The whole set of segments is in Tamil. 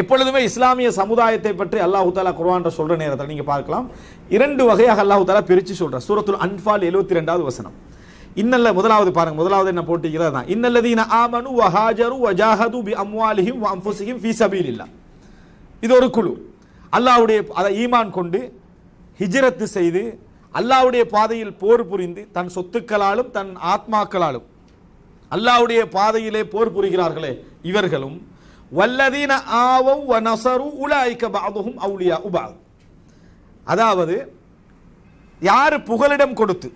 எப்பொழுதுமே இஸ்லாமிய சமுதாயத்தை பற்றி அல்லாஹு தாலா குர்வான்ற சொல்ற நேரத்தில் நீங்க பார்க்கலாம் இரண்டு வகையாக அல்லாஹு தாலா பிரிச்சு சொல்ற சூரத்துல் அன்பால் எழுபத்தி ரெண்டாவது வசனம் இன்னல்ல முதலாவது பாருங்க முதலாவது என்ன போட்டிக்கிறது தான் இன்னல்லதீன ஆமனு வஹாஜரு வஜாஹது பி அம்வாலிஹிம் அம்புசிஹிம் ஃபீ சபீல் இல்லா இது ஒரு குழு அல்லாவுடைய அதை ஈமான் கொண்டு ஹிஜ்ரத்து செய்து அல்லாவுடைய பாதையில் போர் புரிந்து தன் சொத்துக்களாலும் தன் ஆத்மாக்களாலும் அல்லாவுடைய பாதையிலே போர் புரிகிறார்களே இவர்களும் வல்லதீன ஆவம் வ நசரு உலாய்க்க பாதுகும் அவுளியா உபா அதாவது யார் புகலிடம் கொடுத்து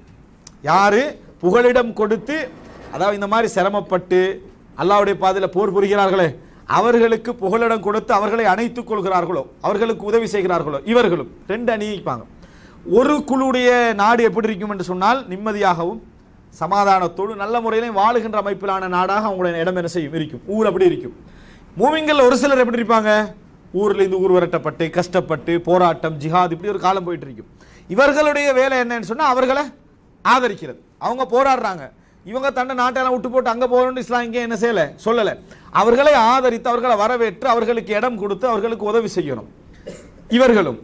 யார் புகலிடம் கொடுத்து அதாவது இந்த மாதிரி சிரமப்பட்டு அல்லாவுடைய பாதையில் போர் புரிகிறார்களே அவர்களுக்கு புகலிடம் கொடுத்து அவர்களை அணைத்துக் கொள்கிறார்களோ அவர்களுக்கு உதவி செய்கிறார்களோ இவர்களும் ரெண்டு அணிப்பாங்க ஒரு குழுடைய நாடு எப்படி இருக்கும் என்று சொன்னால் நிம்மதியாகவும் சமாதானத்தோடு நல்ல முறையிலையும் வாழுகின்ற அமைப்பிலான நாடாக அவங்களுடைய இடம் என்ன செய்யும் இருக்கும் ஊர் அப்படி இருக்கும் மூமிங்கள் ஒரு சிலர் எப்படி இருப்பாங்க ஊரில் இருந்து ஊர் விரட்டப்பட்டு கஷ்டப்பட்டு போராட்டம் ஜிஹாத் இப்படி ஒரு காலம் போயிட்டு இருக்கும் இவர்களுடைய வேலை என்னன்னு சொன்னால் அவர்களை ஆதரிக்கிறது அவங்க போராடுறாங்க இவங்க தன்னை நாட்டெல்லாம் விட்டு போட்டு அங்கே போகணும்னு இஸ்லாம் இங்கே என்ன செய்யலை சொல்லலை அவர்களை ஆதரித்து அவர்களை வரவேற்று அவர்களுக்கு இடம் கொடுத்து அவர்களுக்கு உதவி செய்யணும் இவர்களும்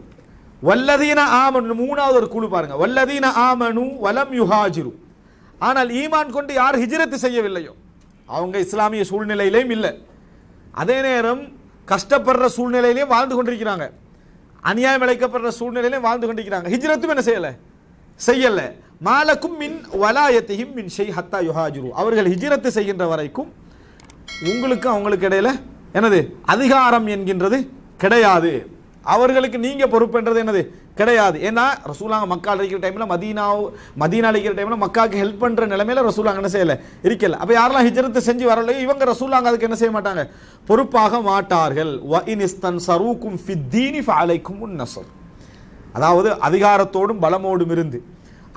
வல்லதீன ஆமனு மூணாவது ஒரு குழு பாருங்க வல்லதீன ஆமனு வலம் யுஹாஜிரு ஆனால் ஈமான் கொண்டு யார் ஹிஜிரத்து செய்யவில்லையோ அவங்க இஸ்லாமிய சூழ்நிலையிலையும் இல்லை அதே நேரம் கஷ்டப்படுற சூழ்நிலையிலேயும் வாழ்ந்து கொண்டிருக்கிறாங்க அநியாயம் அழைக்கப்படுற சூழ்நிலையிலையும் வாழ்ந்து கொண்டிருக்கிறாங்க ஹிஜ்ரத்தும் என்ன செய்யலை செய்யலை மாலக்கும் மின் வலாயத்தையும் மின் ஷெய் ஹத்தா யுஹாஜுரு அவர்கள் ஹிஜ்ரத்து செய்கின்ற வரைக்கும் உங்களுக்கும் அவங்களுக்கு இடையில என்னது அதிகாரம் என்கின்றது கிடையாது அவர்களுக்கு நீங்கள் பொறுப்புன்றது என்னது கிடையாது ஏன்னா ரசூலாங்க மக்கா அழைக்கிற டைமில் மதீனா மதீனா அழைக்கிற டைமில் மக்காவுக்கு ஹெல்ப் பண்ணுற நிலமையில் ரசூலாங்க என்ன செய்யலை இருக்கல அப்போ யாரெல்லாம் ஹிஜரத்து செஞ்சு வரலையோ இவங்க ரசூலாங்க அதுக்கு என்ன செய்ய மாட்டாங்க பொறுப்பாக மாட்டார்கள் வ இனிஸ்தன் சரூக்கும் ஃபித்தீனி ஃபாலைக்கும் நசர் அதாவது அதிகாரத்தோடும் பலமோடும் இருந்து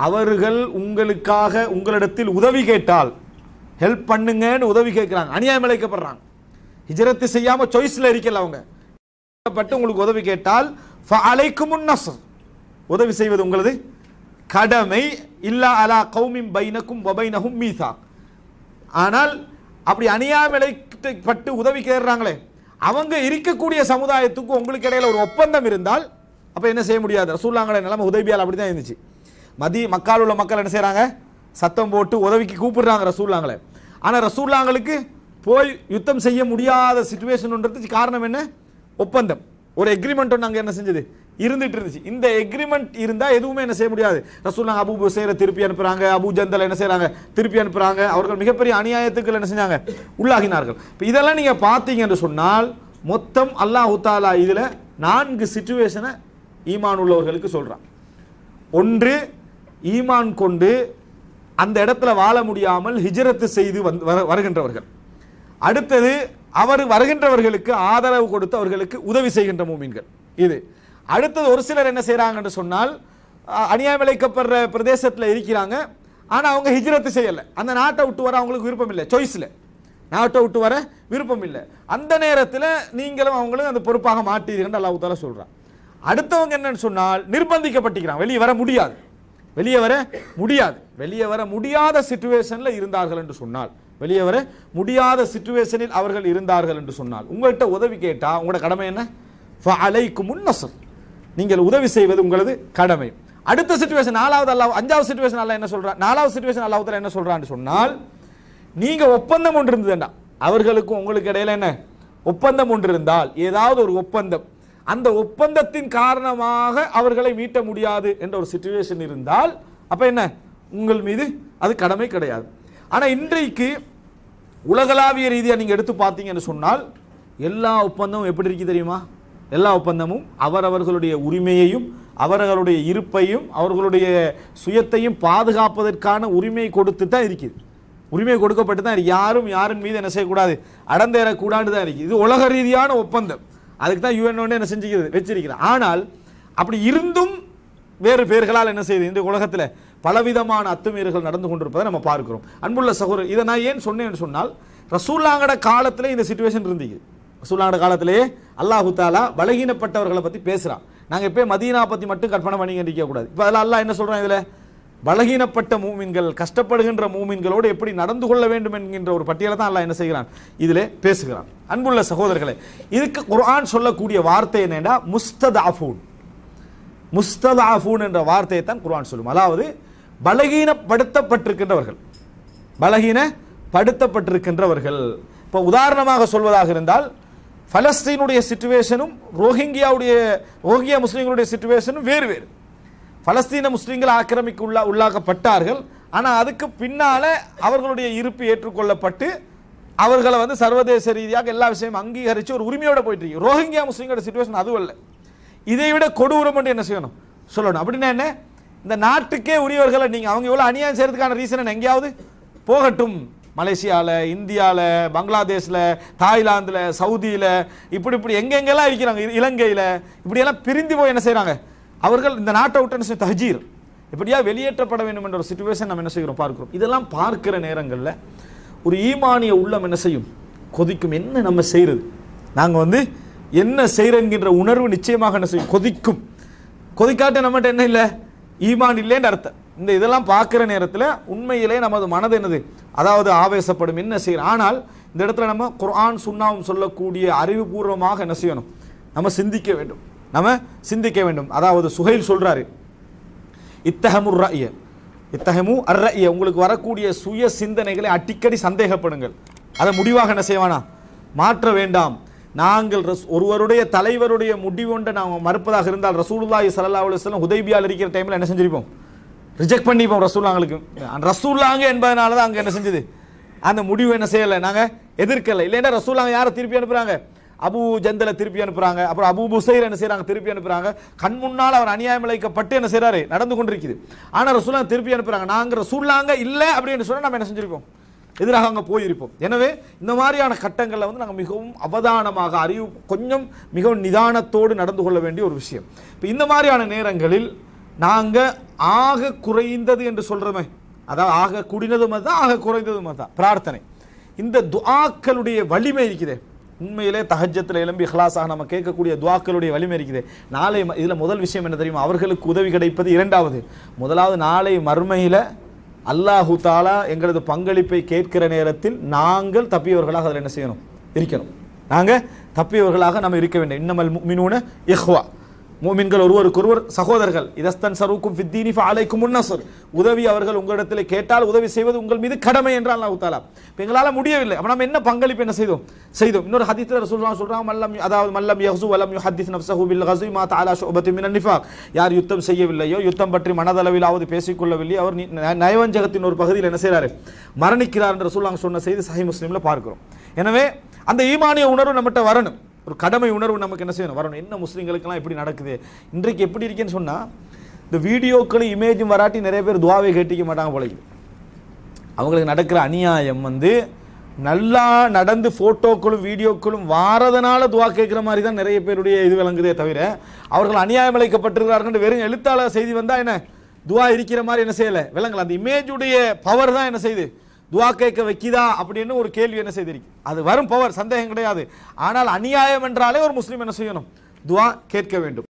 அவர்கள் உங்களுக்காக உங்களிடத்தில் உதவி கேட்டால் ஹெல்ப் பண்ணுங்கன்னு உதவி கேட்குறாங்க அநியாயம் அழைக்கப்படுறாங்க ஹிஜரத்து செய்யாமல் சாய்ஸில் இருக்கல அவங்க பட்டு உங்களுக்கு உதவி கேட்டால் அலைக்கும் நசர் உதவி செய்வது உங்களது கடமை இல்லா அலா கௌமிம் பைனக்கும் ஒபைனகும் மீசா ஆனால் அப்படி அணியாமலைப்பட்டு உதவி கேடுறாங்களே அவங்க இருக்கக்கூடிய சமுதாயத்துக்கும் உங்களுக்கு இடையில ஒரு ஒப்பந்தம் இருந்தால் அப்போ என்ன செய்ய முடியாது ரசூல்லாங்கள நிலைமை உதவியால் அப்படி தான் இருந்துச்சு மதி மக்கள் உள்ள மக்கள் என்ன செய்கிறாங்க சத்தம் போட்டு உதவிக்கு கூப்பிடுறாங்க ரசூல்லாங்களே ஆனால் ரசூல்லாங்களுக்கு போய் யுத்தம் செய்ய முடியாத சுச்சுவேஷன்ன்றது காரணம் என்ன ஒப்பந்தம் ஒரு எக்ரிமெண்ட் ஒன்று அங்கே என்ன செஞ்சது இருந்துட்டு இருந்துச்சு இந்த எக்ரிமெண்ட் இருந்தால் எதுவுமே என்ன செய்ய முடியாது ரசூல்லா அபு புசேரை திருப்பி அனுப்புகிறாங்க அபு ஜந்தலை என்ன செய்கிறாங்க திருப்பி அனுப்புகிறாங்க அவர்கள் மிகப்பெரிய அநியாயத்துக்கள் என்ன செஞ்சாங்க உள்ளாகினார்கள் இப்போ இதெல்லாம் நீங்கள் பார்த்தீங்க என்று சொன்னால் மொத்தம் அல்லாஹு தாலா இதில் நான்கு சுச்சுவேஷனை ஈமான் உள்ளவர்களுக்கு சொல்கிறான் ஒன்று ஈமான் கொண்டு அந்த இடத்துல வாழ முடியாமல் ஹிஜரத்து செய்து வந்து வருகின்றவர்கள் அடுத்தது அவர் வருகின்றவர்களுக்கு ஆதரவு கொடுத்து அவர்களுக்கு உதவி செய்கின்ற மூமீன்கள் இது அடுத்தது ஒரு சிலர் என்ன செய்கிறாங்கன்னு சொன்னால் அநியாயம் பிரதேசத்தில் இருக்கிறாங்க ஆனால் அவங்க ஹிஜ்ரத்து செய்யலை அந்த நாட்டை விட்டு வர அவங்களுக்கு விருப்பம் இல்லை சாய்ஸில் நாட்டை விட்டு வர விருப்பம் இல்லை அந்த நேரத்தில் நீங்களும் அவங்களும் அந்த பொறுப்பாக மாட்டீர்கள் அல்லாஹால சொல்கிறான் அடுத்தவங்க என்னன்னு சொன்னால் நிர்பந்திக்கப்பட்டிருக்கிறான் வெளியே வர முடியாது வெளியே வர முடியாது வெளியே வர முடியாத சுச்சுவேஷனில் இருந்தார்கள் என்று சொன்னால் வெளியே வர முடியாத சுச்சுவேஷனில் அவர்கள் இருந்தார்கள் என்று சொன்னால் உங்கள்கிட்ட உதவி கேட்டால் உங்களோட கடமை என்ன அலைக்கு முன்னசல் நீங்கள் உதவி செய்வது உங்களது கடமை அடுத்த சுச்சுவேஷன் நாலாவது அல்லா அஞ்சாவது சுச்சுவேஷன் அல்ல என்ன சொல்கிறான் நாலாவது சுச்சுவேஷன் அல்லாவுத்தில் என்ன சொல்கிறான்னு சொன்னால் நீங்கள் ஒப்பந்தம் ஒன்று என்ன அவர்களுக்கும் உங்களுக்கு இடையில என்ன ஒப்பந்தம் ஒன்று இருந்தால் ஏதாவது ஒரு ஒப்பந்தம் அந்த ஒப்பந்தத்தின் காரணமாக அவர்களை மீட்ட முடியாது என்ற ஒரு சுச்சுவேஷன் இருந்தால் அப்போ என்ன உங்கள் மீது அது கடமை கிடையாது ஆனால் இன்றைக்கு உலகளாவிய ரீதியாக நீங்கள் எடுத்து பார்த்தீங்கன்னு சொன்னால் எல்லா ஒப்பந்தமும் எப்படி இருக்குது தெரியுமா எல்லா ஒப்பந்தமும் அவரவர்களுடைய உரிமையையும் அவர்களுடைய இருப்பையும் அவர்களுடைய சுயத்தையும் பாதுகாப்பதற்கான உரிமை கொடுத்து தான் இருக்குது உரிமை கொடுக்கப்பட்டு தான் யாரும் யாரின் மீது என்ன செய்யக்கூடாது அடந்தேறக்கூடாது தான் இருக்குது இது உலக ரீதியான ஒப்பந்தம் அதுக்கு தான் யூஎன் என்ன செஞ்சுக்கிறது வச்சிருக்கிறது ஆனால் அப்படி இருந்தும் வேறு பேர்களால் என்ன செய்யுது இன்றைய உலகத்தில் பலவிதமான அத்துமீறல்கள் நடந்து கொண்டிருப்பதை நம்ம பார்க்கிறோம் அன்புள்ள சகோதரர் இதை நான் ஏன் சொன்னேன்னு சொன்னால் ரசூல்லாங்கட காலத்தில் இந்த சுச்சுவேஷன் இருந்தீங்க சூழ்நாடு காலத்திலே அல்லாஹு தாலா பலகீனப்பட்டவர்களை பற்றி பேசுகிறான் நாங்கள் இப்போ மதீனா பற்றி மட்டும் கற்பனை பண்ணிங்க நிற்கக்கூடாது இப்போ அதில் அல்லா என்ன சொல்கிறான் இதில் பலகீனப்பட்ட மூமின்கள் கஷ்டப்படுகின்ற மூமின்களோடு எப்படி நடந்து கொள்ள வேண்டும் என்கின்ற ஒரு பட்டியலை தான் அல்லா என்ன செய்கிறான் இதில் பேசுகிறான் அன்புள்ள சகோதரர்களே இதுக்கு குர்ஆன் சொல்லக்கூடிய வார்த்தை என்னென்னா முஸ்தத் ஆஃபூன் முஸ்தத் ஆஃபூன் என்ற வார்த்தையை தான் குர்ஆன் சொல்லும் அதாவது பலகீனப்படுத்தப்பட்டிருக்கின்றவர்கள் பலகீனப்படுத்தப்பட்டிருக்கின்றவர்கள் இப்போ உதாரணமாக சொல்வதாக இருந்தால் ஃபலஸ்தீனுடைய சுச்சுவேஷனும் ரோஹிங்கியாவுடைய ரோஹிங்கியா முஸ்லீம்களுடைய சுச்சுவேஷனும் வேறு வேறு பலஸ்தீன முஸ்லீம்கள் ஆக்கிரமிக்கு உள்ளா உள்ளாக்கப்பட்டார்கள் ஆனால் அதுக்கு பின்னால் அவர்களுடைய இருப்பு ஏற்றுக்கொள்ளப்பட்டு அவர்களை வந்து சர்வதேச ரீதியாக எல்லா விஷயமும் அங்கீகரித்து ஒரு உரிமையோடு போயிட்டு இருக்கு ரோஹிங்கியா முஸ்லீம்களோட சுச்சுவேஷன் அதுவும் இல்லை இதை விட கொடூரம் என்று என்ன செய்யணும் சொல்லணும் அப்படின்னா என்ன இந்த நாட்டுக்கே உரியவர்களை நீங்கள் அவங்க எவ்வளோ அநியாயம் செய்கிறதுக்கான ரீசன் எங்கேயாவது போகட்டும் மலேசியாவில் இந்தியாவில் பங்களாதேஷில் தாய்லாந்தில் சவுதியில் இப்படி இப்படி எங்கெங்கெல்லாம் இருக்கிறாங்க இலங்கையில் இப்படியெல்லாம் பிரிந்து போய் என்ன செய்கிறாங்க அவர்கள் இந்த நாட்டை விட்டு தஹஜீர் இப்படியா வெளியேற்றப்பட வேண்டும் என்ற ஒரு சுச்சுவேஷன் நம்ம என்ன செய்கிறோம் பார்க்குறோம் இதெல்லாம் பார்க்கிற நேரங்களில் ஒரு ஈமானிய உள்ளம் என்ன செய்யும் கொதிக்கும் என்ன நம்ம செய்கிறது நாங்கள் வந்து என்ன செய்கிறோங்கிற உணர்வு நிச்சயமாக என்ன செய்யும் கொதிக்கும் கொதிக்காட்ட நம்மகிட்ட என்ன இல்லை ஈமான் இல்லைன்னு அர்த்தம் இந்த இதெல்லாம் பார்க்குற நேரத்தில் உண்மையிலே நமது மனது என்னது அதாவது ஆவேசப்படும் என்ன செய்யணும் ஆனால் இந்த இடத்துல நம்ம குரான் சுண்ணாவும் சொல்லக்கூடிய அறிவுபூர்வமாக என்ன செய்யணும் நம்ம சிந்திக்க வேண்டும் நம்ம சிந்திக்க வேண்டும் அதாவது சுகைல் சொல்கிறாரு இத்தகமுர் ரய இத்தகமு அர்ரய உங்களுக்கு வரக்கூடிய சுய சிந்தனைகளை அடிக்கடி சந்தேகப்படுங்கள் அதை முடிவாக என்ன செய்வானா மாற்ற வேண்டாம் நாங்கள் ரஸ் ஒருவருடைய தலைவருடைய முடிவு ஒன்றை நாம் மறுப்பதாக இருந்தால் ரசூலுல்லாஹி சல்லா அலுவலம் உதவியால் இருக்கிற டைமில் என்ன செஞ்சிருப்போம் ரிஜெக்ட் பண்ணி இப்போ ரசூல்லாங்களுக்கு ரசூல்லாங்க என்பதனால தான் அங்கே என்ன செஞ்சது அந்த முடிவு என்ன செய்யலை நாங்கள் எதிர்க்கலை இல்லைன்னா ரசூல்லாங்க யாரை திருப்பி அனுப்புகிறாங்க அபு ஜந்தலை திருப்பி அனுப்புகிறாங்க அப்புறம் அபு புசைர் என்ன செய்கிறாங்க திருப்பி அனுப்புகிறாங்க கண் முன்னால் அவர் அநியாயம் அழைக்கப்பட்டு என்ன செய்கிறாரு நடந்து கொண்டிருக்குது ஆனால் ரசூலாங்க திருப்பி அனுப்புகிறாங்க நாங்கள் ரசூல்லாங்க இல்லை அப்படின்னு சொன்னால் நம்ம என்ன செஞ்சுருப்போம் எதிராக அங்கே போயிருப்போம் எனவே இந்த மாதிரியான கட்டங்களில் வந்து நாங்கள் மிகவும் அவதானமாக அறிவு கொஞ்சம் மிகவும் நிதானத்தோடு நடந்து கொள்ள வேண்டிய ஒரு விஷயம் இப்போ இந்த மாதிரியான நேரங்களில் நாங்கள் ஆக குறைந்தது என்று சொல்கிறோமே அதாவது ஆக குடினதும் தான் ஆக குறைந்ததும் தான் பிரார்த்தனை இந்த துவாக்களுடைய வலிமை இருக்குது உண்மையிலே தகஜத்தில் எழும்பி ஹலாஸாக நம்ம கேட்கக்கூடிய துவாக்களுடைய வலிமை இருக்குது நாளை இதில் முதல் விஷயம் என்ன தெரியுமா அவர்களுக்கு உதவி கிடைப்பது இரண்டாவது முதலாவது நாளை மறுமையில் அல்லாஹு தாலா எங்களது பங்களிப்பை கேட்கிற நேரத்தில் நாங்கள் தப்பியவர்களாக அதில் என்ன செய்யணும் இருக்கணும் நாங்கள் தப்பியவர்களாக நம்ம இருக்க வேண்டும் இன்னமல் மினூன இஹ்வா மூமின்கள் ஒருவருக்கொருவர் சகோதரர்கள் இதஸ்தன் சருக்கும் ஃபித்தீனி அலைக்கும் முன்னசர் உதவி அவர்கள் உங்களிடத்தில் கேட்டால் உதவி செய்வது உங்கள் மீது கடமை என்றால் நான் தாலா இப்போ எங்களால் முடியவில்லை அப்போ நம்ம என்ன பங்களிப்பு என்ன செய்தோம் செய்தோம் இன்னொரு ஹதீத்தில் சொல்கிறாங்க சொல்கிறாங்க மல்லம் அதாவது மல்லம் யஹசு வலம் யு ஹதீஸ் நப்சஹு பில் ஹசு மா தாலா ஷோபத்து மின் யார் யுத்தம் செய்யவில்லையோ யுத்தம் பற்றி மனதளவிலாவது பேசிக்கொள்ளவில்லை அவர் நயவஞ்சகத்தின் ஒரு பகுதியில் என்ன செய்கிறாரு மரணிக்கிறார் என்று சொல்லாங்க சொன்ன செய்தி சஹி முஸ்லீமில் பார்க்கிறோம் எனவே அந்த ஈமானிய உணர்வு நம்மகிட்ட வரணும் ஒரு கடமை உணர்வு நமக்கு என்ன செய்யணும் வரணும் என்ன முஸ்லீம்களுக்கெல்லாம் எப்படி நடக்குது இன்றைக்கு எப்படி இருக்கேன்னு சொன்னால் இந்த வீடியோக்களும் இமேஜும் வராட்டி நிறைய பேர் துவாவை கேட்டிக்க மாட்டாங்க போலைக்கு அவங்களுக்கு நடக்கிற அநியாயம் வந்து நல்லா நடந்து ஃபோட்டோக்களும் வீடியோக்களும் வாரதனால துவா கேட்குற மாதிரி தான் நிறைய பேருடைய இது விளங்குதே தவிர அவர்கள் அநியாயம் அழைக்கப்பட்டிருக்கிறார்கள் வெறும் எழுத்தாளர் செய்தி வந்தால் என்ன துவா இருக்கிற மாதிரி என்ன செய்யலை விளங்கலை அந்த இமேஜுடைய பவர் தான் என்ன செய்யுது துவா கேட்க வைக்கிதா அப்படின்னு ஒரு கேள்வி என்ன செய்திருக்கு அது வரும் பவர் சந்தேகம் கிடையாது ஆனால் அநியாயம் என்றாலே ஒரு முஸ்லீம் என்ன செய்யணும் துவா கேட்க வேண்டும்